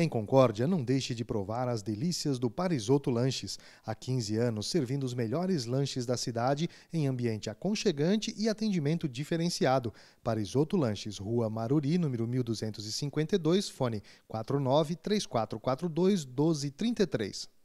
Em Concórdia, não deixe de provar as delícias do Parisoto Lanches. Há 15 anos, servindo os melhores lanches da cidade em ambiente aconchegante e atendimento diferenciado. Parisoto Lanches, Rua Maruri, número 1252, fone 49 3442 1233.